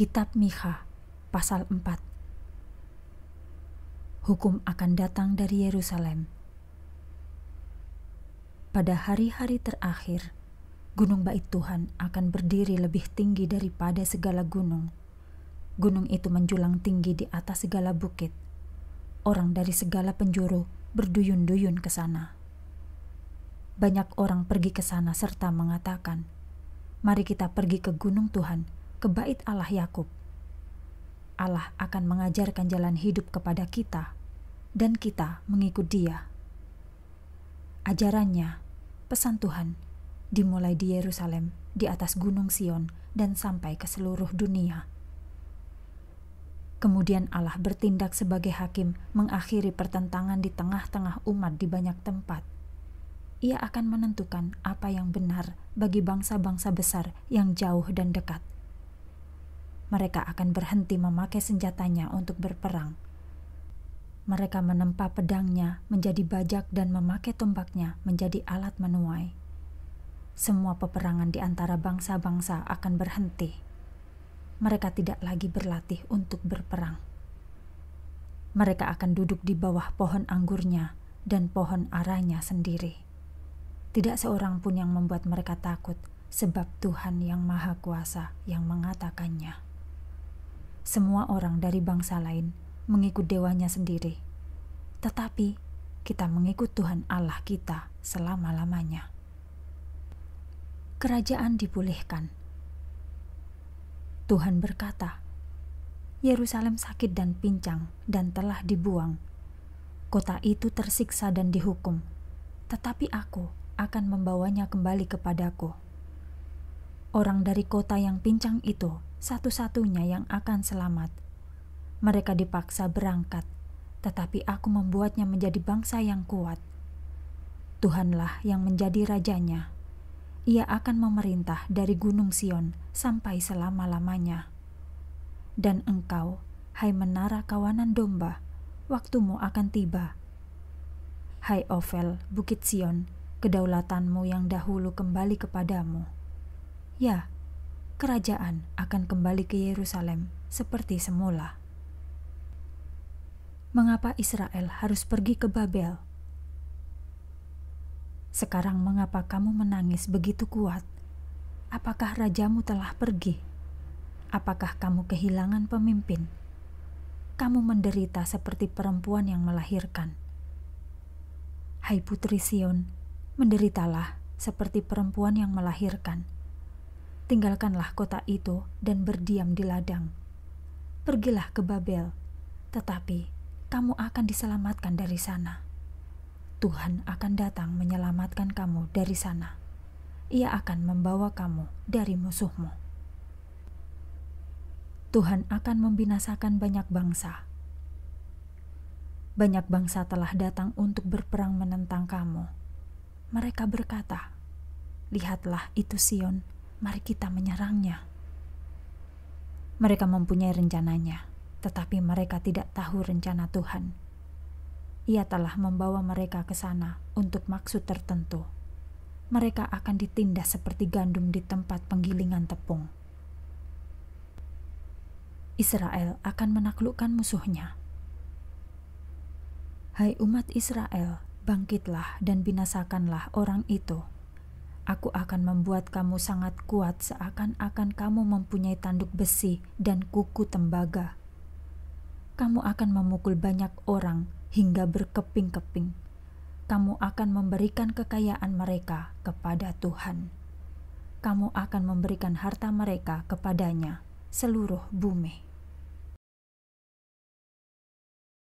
Kitab Mikha, pasal 4 Hukum akan datang dari Yerusalem Pada hari-hari terakhir gunung bait Tuhan akan berdiri lebih tinggi daripada segala gunung Gunung itu menjulang tinggi di atas segala bukit Orang dari segala penjuru berduyun-duyun ke sana Banyak orang pergi ke sana serta mengatakan, "Mari kita pergi ke gunung Tuhan." ke bait Allah Yakub. Allah akan mengajarkan jalan hidup kepada kita dan kita mengikut dia. Ajarannya, pesan Tuhan, dimulai di Yerusalem, di atas gunung Sion, dan sampai ke seluruh dunia. Kemudian Allah bertindak sebagai hakim mengakhiri pertentangan di tengah-tengah umat di banyak tempat. Ia akan menentukan apa yang benar bagi bangsa-bangsa besar yang jauh dan dekat – mereka akan berhenti memakai senjatanya untuk berperang. Mereka menempa pedangnya menjadi bajak dan memakai tombaknya menjadi alat menuai. Semua peperangan di antara bangsa-bangsa akan berhenti. Mereka tidak lagi berlatih untuk berperang. Mereka akan duduk di bawah pohon anggurnya dan pohon aranya sendiri. Tidak seorang pun yang membuat mereka takut, sebab Tuhan yang Maha Kuasa yang mengatakannya. Semua orang dari bangsa lain mengikut dewanya sendiri, tetapi kita mengikut Tuhan Allah kita selama-lamanya. Kerajaan dipulihkan. Tuhan berkata, "Yerusalem sakit dan pincang dan telah dibuang. Kota itu tersiksa dan dihukum, tetapi aku akan membawanya kembali kepadaku." Orang dari kota yang pincang itu satu-satunya yang akan selamat. Mereka dipaksa berangkat, tetapi aku membuatnya menjadi bangsa yang kuat. Tuhanlah yang menjadi rajanya. Ia akan memerintah dari Gunung Sion sampai selama-lamanya. Dan engkau, hai menara kawanan domba, waktumu akan tiba. Hai Ovel, Bukit Sion, kedaulatanmu yang dahulu kembali kepadamu. Ya, kerajaan akan kembali ke Yerusalem seperti semula. Mengapa Israel harus pergi ke Babel? Sekarang, mengapa kamu menangis begitu kuat? Apakah rajamu telah pergi? Apakah kamu kehilangan pemimpin? Kamu menderita seperti perempuan yang melahirkan. Hai putri Sion, menderitalah seperti perempuan yang melahirkan Tinggalkanlah kota itu dan berdiam di ladang. Pergilah ke Babel, tetapi kamu akan diselamatkan dari sana. Tuhan akan datang menyelamatkan kamu dari sana. Ia akan membawa kamu dari musuhmu. Tuhan akan membinasakan banyak bangsa. Banyak bangsa telah datang untuk berperang menentang kamu. Mereka berkata, "Lihatlah itu Sion, mari kita menyerangnya. Mereka mempunyai rencananya, tetapi mereka tidak tahu rencana Tuhan. Ia telah membawa mereka ke sana untuk maksud tertentu. Mereka akan ditindas seperti gandum di tempat penggilingan tepung. Israel akan menaklukkan musuhnya. Hai umat Israel, bangkitlah dan binasakanlah orang itu. Aku akan membuat kamu sangat kuat, seakan-akan kamu mempunyai tanduk besi dan kuku tembaga. Kamu akan memukul banyak orang hingga berkeping-keping. Kamu akan memberikan kekayaan mereka kepada Tuhan. Kamu akan memberikan harta mereka kepadanya seluruh bumi.